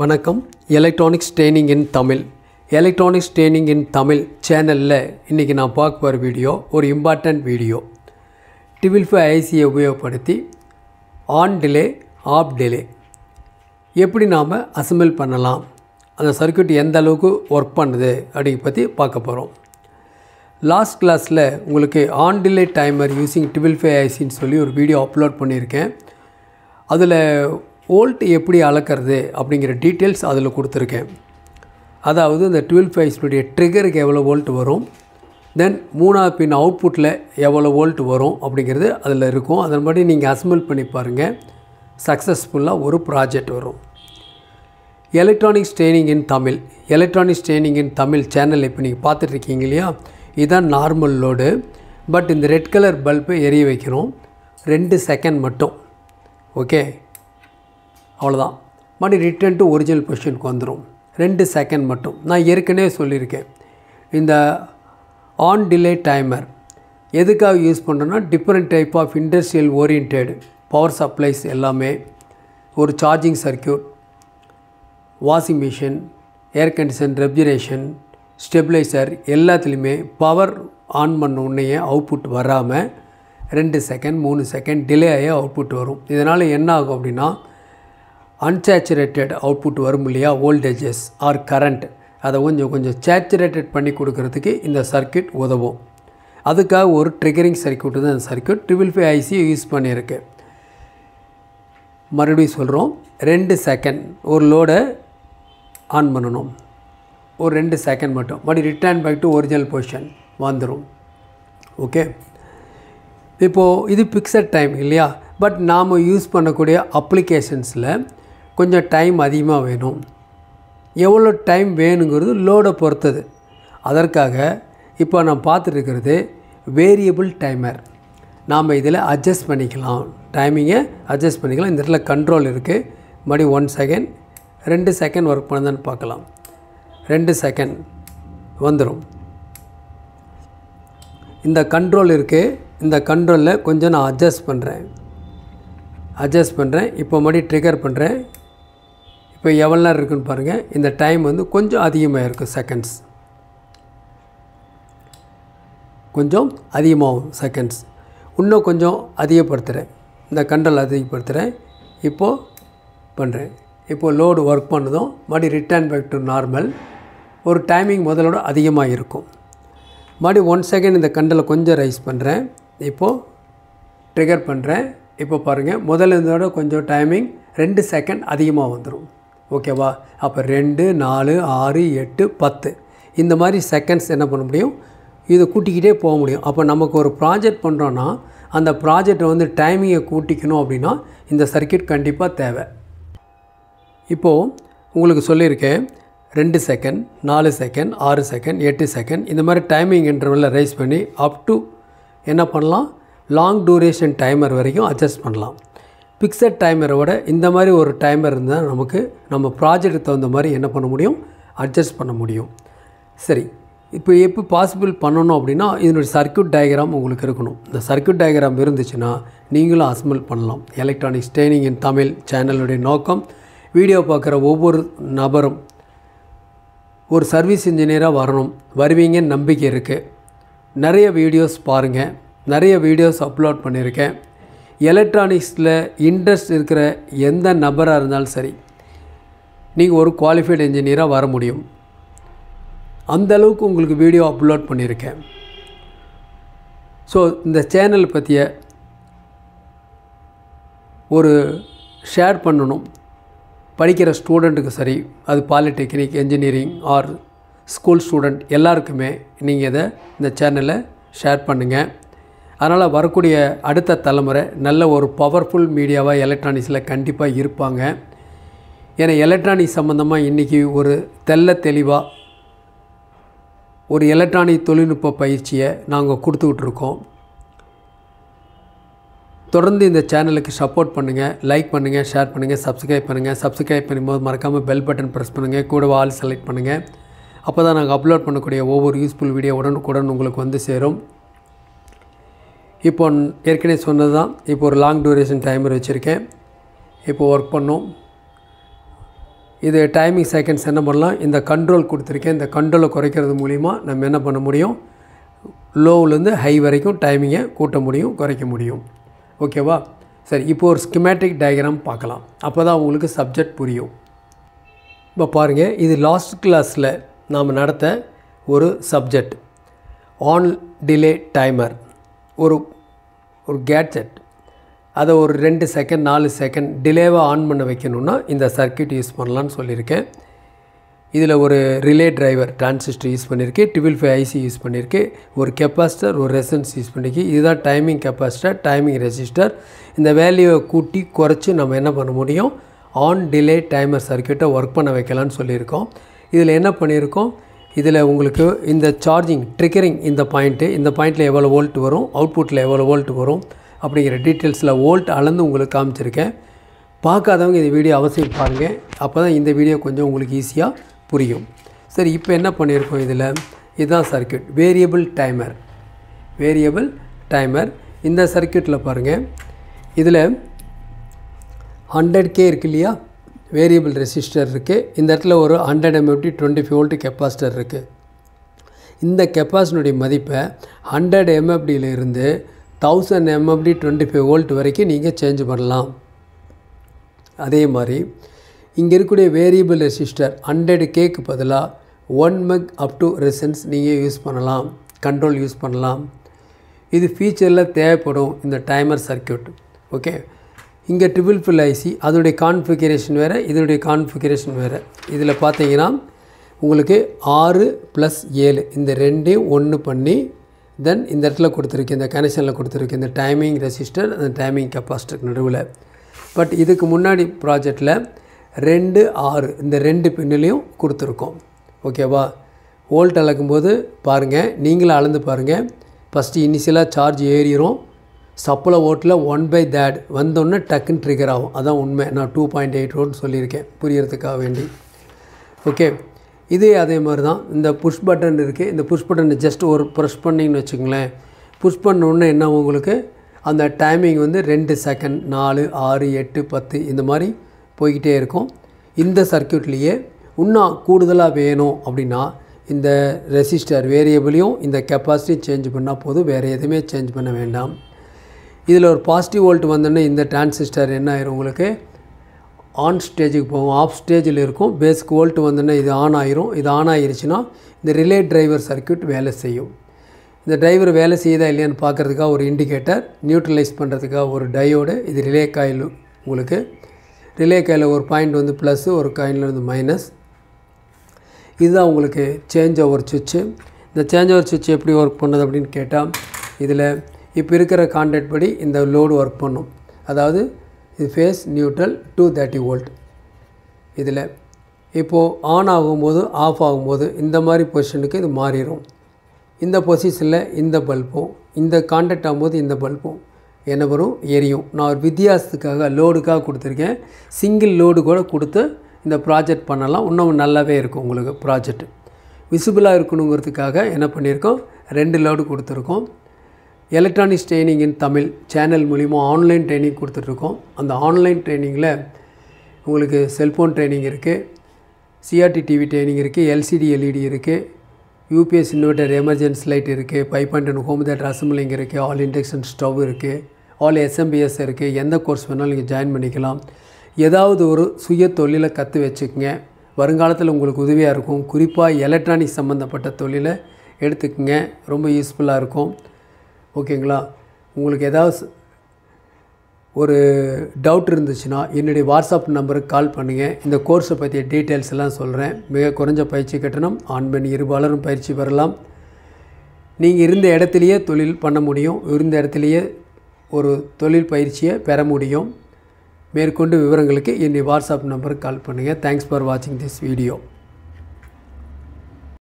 வணக்கம் electronics training in Tamil electronics training in Tamil சேனலில் இன்றைக்கி நான் பார்க்க போகிற வீடியோ ஒரு இம்பார்ட்டண்ட் வீடியோ டிவில் ஃபைவ் ஐசியை உபயோகப்படுத்தி ஆன் டிலே ஆஃப் டிலே எப்படி நாம் அசம்பிள் பண்ணலாம் அந்த சர்க்கியூட் எந்த அளவுக்கு ஒர்க் பண்ணுது அப்படிங்க பற்றி பார்க்க போகிறோம் லாஸ்ட் கிளாஸில் உங்களுக்கு ஆன் டிலே டைமர் யூஸிங் டிவில் ஃபை ஐசின்னு சொல்லி ஒரு வீடியோ அப்லோட் பண்ணியிருக்கேன் அதில் வோல்ட் எப்படி அளக்கிறது அப்படிங்கிற டீட்டெயில்ஸ் அதில் கொடுத்துருக்கேன் அதாவது இந்த டுவெல் ஃபைஸ்னுடைய ட்ரிகருக்கு எவ்வளோ வோல்ட் வரும் தென் மூணாவது பின் அவுட்புட்டில் எவ்வளோ வோல்ட் வரும் அப்படிங்கிறது அதில் இருக்கும் அதன்படி நீங்கள் அசம்பிள் பண்ணி பாருங்கள் சக்ஸஸ்ஃபுல்லாக ஒரு ப்ராஜெக்ட் வரும் electronics training in Tamil electronics training in Tamil channel இப்போ நீங்கள் பார்த்துட்ருக்கீங்க இல்லையா இதுதான் நார்மல் லோடு பட் இந்த ரெட் கலர் பல்பை எரிய வைக்கிறோம் ரெண்டு செகண்ட் மட்டும் ஓகே அவ்வளோதான் மறுபடியும் ரிட்டர்ன் டு ஒரிஜினல் பொசிஷனுக்கு வந்துடும் ரெண்டு செகண்ட் மட்டும் நான் ஏற்கனவே சொல்லியிருக்கேன் இந்த ஆன் டிலே டைமர் எதுக்காக யூஸ் பண்ணுறோன்னா different type of industrial oriented power supplies எல்லாமே ஒரு charging circuit washing machine air condition refrigeration stabiliser எல்லாத்துலேயுமே பவர் ஆன் பண்ண உடனேயே அவுட்புட் வராமல் ரெண்டு செகண்ட் மூணு செகண்ட் டிலே ஆகி அவுட்புட் வரும் இதனால் என்ன ஆகும் அப்படின்னா அன்சேச்சுரேட்டட் அவுட்புட் வரும் இல்லையா வோல்டேஜஸ் ஆர் கரண்ட் அதை கொஞ்சம் கொஞ்சம் சேச்சுரேட்டட் பண்ணி கொடுக்கறதுக்கு இந்த சர்க்கியூட் உதவும் அதுக்காக ஒரு ட்ரிகரிங் சர்க்கியூட் தான் இந்த circuit triple five IC use பண்ணியிருக்கு மறுபடியும் சொல்கிறோம் ரெண்டு செகண்ட் ஒரு லோடை ஆன் பண்ணணும் ஒரு ரெண்டு செகண்ட் மட்டும் மறுபடியும் return back to original position வந்துடும் ஓகே இப்போது இது பிக்சட் டைம் இல்லையா பட் நாம் யூஸ் பண்ணக்கூடிய அப்ளிகேஷன்ஸில் கொஞ்சம் டைம் அதிகமாக வேணும் எவ்வளோ டைம் வேணுங்கிறது லோடை பொறுத்தது அதற்காக இப்போ நான் பார்த்துட்டுருக்கிறது வேரியபிள் டைமர் நாம் இதில் அட்ஜஸ்ட் பண்ணிக்கலாம் டைமிங்கை அட்ஜஸ்ட் பண்ணிக்கலாம் இந்த இடத்துல கண்ட்ரோல் இருக்குது மறுபடி ஒன் செகண்ட் ரெண்டு செகண்ட் ஒர்க் பண்ணுதான்னு பார்க்கலாம் ரெண்டு செகண்ட் வந்துடும் இந்த கண்ட்ரோல் இருக்குது இந்த கண்ட்ரோலில் கொஞ்சம் நான் அட்ஜஸ்ட் பண்ணுறேன் அட்ஜஸ்ட் பண்ணுறேன் இப்போ மறுபடியும் ட்ரிகர் பண்ணுறேன் இப்போ எவ்வளோ நேரம் இருக்குன்னு பாருங்கள் இந்த டைம் வந்து கொஞ்சம் அதிகமாக இருக்கும் செகண்ட்ஸ் கொஞ்சம் அதிகமாகும் செகண்ட்ஸ் இன்னும் கொஞ்சம் அதிகப்படுத்துகிறேன் இந்த கண்டல் அதிகப்படுத்துகிறேன் இப்போது பண்ணுறேன் இப்போது லோடு ஒர்க் பண்ணதும் மறுபடி ரிட்டர்ன் பேக் டு நார்மல் ஒரு டைமிங் முதலோட அதிகமாக இருக்கும் மறுபடி ஒன் செகண்ட் இந்த கண்டலை கொஞ்சம் ரைஸ் பண்ணுறேன் இப்போது ட்ரிகர் பண்ணுறேன் இப்போ பாருங்கள் முதல்ல இருந்ததோட கொஞ்சம் டைமிங் ரெண்டு செகண்ட் அதிகமாக வந்துடும் ஓகேவா அப்போ ரெண்டு நாலு ஆறு எட்டு பத்து இந்த மாதிரி செகண்ட்ஸ் என்ன பண்ண முடியும் இதை கூட்டிக்கிட்டே போக முடியும் அப்போ நமக்கு ஒரு ப்ராஜெக்ட் பண்ணுறோன்னா அந்த ப்ராஜெக்டை வந்து டைமிங்கை கூட்டிக்கணும் அப்படின்னா இந்த சர்க்கியூட் கண்டிப்பாக தேவை இப்போது உங்களுக்கு சொல்லியிருக்கேன் ரெண்டு செகண்ட் நாலு செகண்ட் ஆறு செகண்ட் எட்டு செகண்ட் இந்த மாதிரி டைமிங் இன்டர்வலில் ரைஸ் பண்ணி அப் டு என்ன பண்ணலாம் லாங் டூரேஷன் டைமர் வரைக்கும் அட்ஜஸ்ட் பண்ணலாம் டைமரை டைமரோட இந்த மாதிரி ஒரு டைமர் இருந்தால் நமக்கு நம்ம ப்ராஜெக்ட் தகுந்த மாதிரி என்ன பண்ண முடியும் அட்ஜஸ்ட் பண்ண முடியும் சரி இப்போ எப்போ பாசிபிள் பண்ணணும் அப்படின்னா இதனுடைய சர்க்கியூட் டயக்ராம் உங்களுக்கு இருக்கணும் இந்த சர்க்கியூட் டயக்ராம் இருந்துச்சுன்னா நீங்களும் அசம்பிள் பண்ணலாம் எலக்ட்ரானிக் ஸ்டெய்னிங் இன் தமிழ் சேனலுடைய நோக்கம் வீடியோ பார்க்குற ஒவ்வொரு நபரும் ஒரு சர்வீஸ் இன்ஜினியராக வரணும் வருவீங்கன்னு நம்பிக்கை இருக்குது நிறைய வீடியோஸ் பாருங்கள் நிறைய வீடியோஸ் அப்லோட் பண்ணியிருக்கேன் எலக்ட்ரானிக்ஸில் இன்ட்ரெஸ்ட் இருக்கிற எந்த நபராக இருந்தாலும் சரி நீங்கள் ஒரு குவாலிஃபைடு இன்ஜினியராக வர முடியும் அந்த அளவுக்கு உங்களுக்கு வீடியோ அப்லோட் பண்ணியிருக்கேன் ஸோ இந்த சேனல் பற்றிய ஒரு ஷேர் பண்ணணும் படிக்கிற ஸ்டூடெண்ட்டுக்கு சரி அது polytechnic engineering or school student எல்லாருக்குமே நீங்கள் இதை இந்த சேனலை ஷேர் பண்ணுங்கள் அதனால் வரக்கூடிய அடுத்த தலைமுறை நல்ல ஒரு பவர்ஃபுல் மீடியாவாக எலக்ட்ரானிக்ஸில் கண்டிப்பாக இருப்பாங்க ஏன்னா எலக்ட்ரானிக் சம்மந்தமாக இன்றைக்கி ஒரு தெல்ல தெளிவாக ஒரு எலக்ட்ரானிக் தொழில்நுட்ப பயிற்சியை நாங்கள் கொடுத்துக்கிட்டுருக்கோம் தொடர்ந்து இந்த சேனலுக்கு சப்போர்ட் பண்ணுங்கள் லைக் பண்ணுங்கள் ஷேர் பண்ணுங்கள் சப்ஸ்கிரைப் பண்ணுங்கள் சப்ஸ்கிரைப் பண்ணும்போது மறக்காமல் பெல் பட்டன் ப்ரெஸ் பண்ணுங்கள் கூட ஆல் செலக்ட் பண்ணுங்கள் அப்போ தான் நாங்கள் அப்லோட் பண்ணக்கூடிய ஒவ்வொரு யூஸ்ஃபுல் வீடியோ உடனுக்குடன் உங்களுக்கு வந்து சேரும் இப்போ ஏற்கனவே சொன்னது தான் இப்போ ஒரு லாங் டியூரேஷன் டைமர் வச்சுருக்கேன் இப்போ ஒர்க் பண்ணோம் இது டைமிங் செகண்ட்ஸ் என்ன பண்ணலாம் இந்த கண்ட்ரோல் கொடுத்துருக்கேன் இந்த கண்ட்ரோலை குறைக்கிறது மூலிமா நம்ம என்ன பண்ண முடியும் லோவிலேருந்து ஹை வரைக்கும் டைமிங்கை கூட்ட முடியும் குறைக்க முடியும் ஓகேவா சரி இப்போ ஒரு ஸ்கிமேட்டிக் டயக்ராம் பார்க்கலாம் அப்போ தான் உங்களுக்கு சப்ஜெக்ட் புரியும் இப்போ பாருங்கள் இது லாஸ்ட் கிளாஸில் நாம் நடத்த ஒரு சப்ஜெக்ட் ஆன் டிலே டைமர் ஒரு ஒரு கேட்ஜெட் அதை ஒரு ரெண்டு செகண்ட் நாலு செகண்ட் டிலேவாக ஆன் பண்ண வைக்கணுன்னா இந்த சர்க்கியூட் யூஸ் பண்ணலான்னு சொல்லியிருக்கேன் இதில் ஒரு ரிலே டிரைவர் டிரான்சிஸ்டர் யூஸ் பண்ணியிருக்கு ட்ரிபிள் ஃபைவ் ஐசி யூஸ் பண்ணியிருக்கேன் ஒரு கெப்பாசிட்டர் ஒரு ரெசன்ஸ் யூஸ் பண்ணியிருக்கு இதுதான் டைமிங் கெப்பாசிட்டர் டைமிங் ரெசிஸ்டர் இந்த வேல்யூவை கூட்டி குறைச்சி நம்ம என்ன பண்ண முடியும் ஆன் டிலே டைமர் சர்க்கியூட்டை ஒர்க் பண்ண வைக்கலான்னு சொல்லியிருக்கோம் இதில் என்ன பண்ணியிருக்கோம் இதில் உங்களுக்கு இந்த சார்ஜிங் ட்ரிக்கரிங் இந்த பாயிண்ட்டு இந்த பாயிண்ட்டில் எவ்வளோ வோல்ட் வரும் அவுட்புட்டில் எவ்வளோ வோல்ட் வரும் அப்படிங்கிற டீட்டெயில்ஸில் வோல்ட் அளந்து உங்களுக்கு காமிச்சிருக்கேன் பார்க்காதவங்க இந்த வீடியோ அவசியம் பாருங்கள் அப்போ தான் இந்த வீடியோ கொஞ்சம் உங்களுக்கு ஈஸியாக புரியும் சரி இப்போ என்ன பண்ணியிருக்கோம் இதில் இதுதான் circuit variable timer variable timer இந்த சர்க்கியூட்டில் பாருங்கள் இதில் ஹண்ட்ரட் கே இருக்கு இல்லையா வேரியபிள் ரெசிஸ்டர் இருக்குது இந்த இடத்துல ஒரு hundred MFD twenty volt capacitor இருக்குது இந்த கெப்பாசிட்டினுடைய மதிப்பை ஹண்ட்ரட் இருந்து thousand MFD twenty five volt வரைக்கும் நீங்கள் சேஞ்ச் பண்ணலாம் அதே மாதிரி இங்கே இருக்கக்கூடிய வேரியபிள் ரெசிஸ்டர் ஹண்ட்ரட் கேக்கு பதிலாக ஒன் மெக் அப் டு ரெசன்ஸ் நீங்கள் யூஸ் பண்ணலாம் கண்ட்ரோல் யூஸ் பண்ணலாம் இது ஃபியூச்சரில் தேவைப்படும் இந்த டைமர் சர்க்கியூட் ஓகே இங்கே ட்ரிபிள் ஃபில் ஐசி அதனுடைய கான்ஃபிகரேஷன் வேறு இதனுடைய கான்ஃபிகரேஷன் வேறு இதில் பார்த்தீங்கன்னா உங்களுக்கு ஆறு ப்ளஸ் ஏழு இந்த ரெண்டையும் ஒன்று பண்ணி தென் இந்த இடத்துல கொடுத்துருக்கு இந்த கனெக்ஷனில் கொடுத்துருக்கு இந்த டைமிங் ரெசிஸ்டர் அந்த டைமிங் கெப்பாசிட்டருக்கு நடுவில் பட் இதுக்கு முன்னாடி ப்ராஜெக்டில் ரெண்டு ஆறு இந்த ரெண்டு பின்னிலையும் கொடுத்துருக்கோம் ஓகேவா ஓல்ட் அளக்கும்போது பாருங்கள் நீங்களும் அளந்து பாருங்கள் ஃபஸ்ட்டு இனிஷியலாக சார்ஜ் ஏறிடும் சப்பள ஓட்டில் ஒன் பை தேட் வந்தோடனே டக்குன்னு ட்ரிகர் ஆகும் அதான் உண்மை நான் டூ பாயிண்ட் எயிட் ரோன்னு சொல்லியிருக்கேன் புரியறதுக்காக வேண்டி ஓகே இதே அதே மாதிரி தான் இந்த புஷ் பட்டன் இருக்குது இந்த புஷ் பட்டனை ஜஸ்ட் ஒரு ப்ரெஷ் பண்ணிங்கன்னு வச்சுங்களேன் புஷ் பண்ணோடனே என்ன உங்களுக்கு அந்த டைமிங் வந்து ரெண்டு செகண்ட் நாலு ஆறு எட்டு பத்து இந்த மாதிரி போய்கிட்டே இருக்கும் இந்த சர்க்கியூட்லேயே இன்னும் கூடுதலாக வேணும் அப்படின்னா இந்த ரெசிஸ்டர் வேரியபிளையும் இந்த கெப்பாசிட்டி சேஞ்ச் பண்ணால் போதும் வேறு எதுவுமே சேஞ்ச் பண்ண வேண்டாம் இதில் ஒரு பாசிட்டிவ் வோல்ட் வந்தோடனே இந்த டிரான்சிஸ்டர் என்ன ஆயிரும் உங்களுக்கு ஆன் ஸ்டேஜுக்கு போகும் ஆஃப் ஸ்டேஜில் இருக்கும் பேஸுக்கு வோல்ட் வந்தோடனே இது ஆன் ஆயிரும் இது ஆன் ஆயிருச்சுன்னா இந்த ரிலே டிரைவர் சர்க்கியூட் வேலை செய்யும் இந்த டிரைவர் வேலை செய்யுதா இல்லையான்னு பார்க்குறதுக்காக ஒரு இண்டிகேட்டர் நியூட்ரலைஸ் பண்ணுறதுக்காக ஒரு டயோடு இது ரிலே காயில் உங்களுக்கு ரிலே காயில் ஒரு பாயிண்ட் வந்து ப்ளஸ்ஸு ஒரு காயினில் வந்து மைனஸ் இதுதான் உங்களுக்கு சேஞ்ச் ஓவர் சுவிட்சு இந்த சேஞ்ச் ஓவர் சுவிட்ச் எப்படி ஒர்க் பண்ணுது அப்படின்னு கேட்டால் இதில் இப்போ இருக்கிற கான்ட்ராக்ட் படி இந்த லோடு ஒர்க் பண்ணும் அதாவது இது phase neutral two thirty volt இதில் இப்போது ஆன் ஆகும்போது ஆஃப் ஆகும்போது இந்த மாதிரி பொசிஷனுக்கு இது மாறிடும் இந்த பொசிஷனில் இந்த பல்பும் இந்த கான்டாக்ட் ஆகும்போது இந்த பல்பும் என்ன வரும் எரியும் நான் ஒரு வித்தியாசத்துக்காக லோடுக்காக கொடுத்துருக்கேன் சிங்கிள் லோடு கூட கொடுத்து இந்த ப்ராஜெக்ட் பண்ணலாம் இன்னும் நல்லாவே இருக்கும் உங்களுக்கு ப்ராஜெக்ட் விசிபிளாக இருக்கணுங்கிறதுக்காக என்ன பண்ணியிருக்கோம் ரெண்டு லோடு கொடுத்துருக்கோம் electronics training in Tamil channel மூலிமா ஆன்லைன் ட்ரைனிங் கொடுத்துட்ருக்கோம் அந்த ஆன்லைன் ட்ரைனிங்கில் உங்களுக்கு செல்ஃபோன் ட்ரைனிங் இருக்குது சிஆர்டி டிவி ட்ரைனிங் இருக்குது எல்சிடி எல்இடி இருக்குது யூபிஎஸ் இன்வெர்டர் எமர்ஜென்சி லைட் இருக்குது five point one home theatre assembling இருக்குது ஆல் இண்டக்ஷன் ஸ்டவ் இருக்குது ஆல் எஸ்எம்பிஎஸ் இருக்குது எந்த கோர்ஸ் வேணாலும் நீங்கள் ஜாயின் பண்ணிக்கலாம் ஏதாவது ஒரு சுய தொழிலை கற்று வச்சுக்கோங்க வருங்காலத்தில் உங்களுக்கு உதவியாக இருக்கும் குறிப்பாக எலக்ட்ரானிக்ஸ் சம்மந்தப்பட்ட தொழிலை எடுத்துக்கோங்க ரொம்ப யூஸ்ஃபுல்லாக இருக்கும் ஓகேங்களா உங்களுக்கு ஏதாவது ஒரு டவுட் இருந்துச்சுன்னா என்னுடைய வாட்ஸ்அப் நம்பருக்கு கால் பண்ணுங்கள் இந்த கோர்ஸை பற்றிய டீட்டெயில்ஸ் எல்லாம் சொல்கிறேன் மிக குறைஞ்ச பயிற்சி கட்டணம் ஆண் பெண் இருபாலரும் பயிற்சி பெறலாம் நீங்கள் இருந்த இடத்துலையே தொழில் பண்ண முடியும் இருந்த இடத்துலையே ஒரு தொழில் பயிற்சியை பெற முடியும் மேற்கொண்டு விவரங்களுக்கு என்னுடைய வாட்ஸ்அப் நம்பருக்கு கால் பண்ணுங்கள் தேங்க்ஸ் ஃபார் வாட்சிங் திஸ் வீடியோ